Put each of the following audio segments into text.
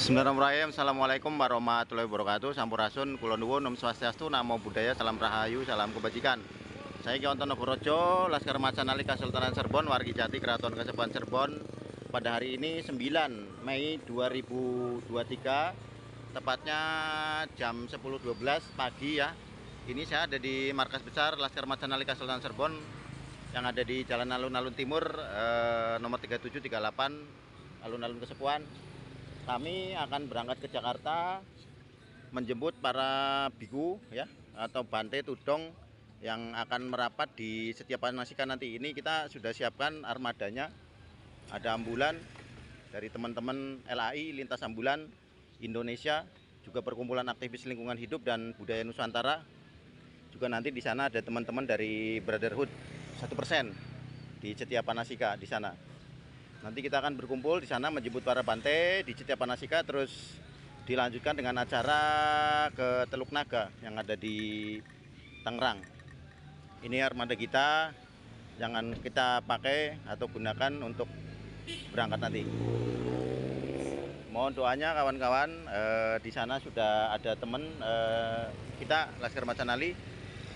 Bismillahirrahmanirrahim. Assalamualaikum warahmatullahi wabarakatuh. Sampurasun, Kulon nuwun, Om Swastiastu, Namo Buddhaya, salam rahayu, salam kebajikan. Saya Ki Anton Nogorojo, Laskar Macan Ali Kasultanan Cirebon, Wargi Jati Keraton Kesepuan Cirebon. Pada hari ini 9 Mei 2023 tepatnya jam 10.12 pagi ya. Ini saya ada di markas besar Laskar Macan Ali Kasultanan Cirebon yang ada di Jalan Alun-Alun Timur eh, nomor 3738 Alun-Alun Kesepuan kami akan berangkat ke Jakarta menjemput para biku ya atau bante tudong yang akan merapat di setiap panasikan nanti ini kita sudah siapkan armadanya ada ambulan dari teman-teman LAI lintas ambulan Indonesia juga perkumpulan aktivis lingkungan hidup dan budaya Nusantara juga nanti di sana ada teman-teman dari Brotherhood satu persen di setiap panasika di sana Nanti kita akan berkumpul di sana menjemput para pantai di Citya Panasika terus dilanjutkan dengan acara ke Teluk Naga yang ada di Tangerang. Ini armada kita jangan kita pakai atau gunakan untuk berangkat nanti. Mohon doanya kawan-kawan eh, di sana sudah ada teman eh, kita Laskar Macanali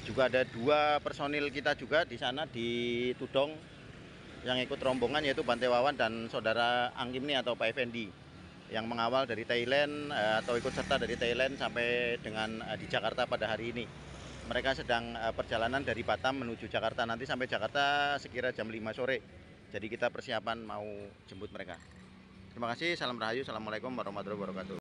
juga ada dua personil kita juga di sana di Tudong yang ikut rombongan yaitu Bante Wawan dan saudara Anggimni atau Pak Effendi yang mengawal dari Thailand eh, atau ikut serta dari Thailand sampai dengan eh, di Jakarta pada hari ini. Mereka sedang eh, perjalanan dari Batam menuju Jakarta nanti sampai Jakarta sekira jam 5 sore. Jadi kita persiapan mau jemput mereka. Terima kasih, salam rahayu, assalamualaikum warahmatullahi wabarakatuh.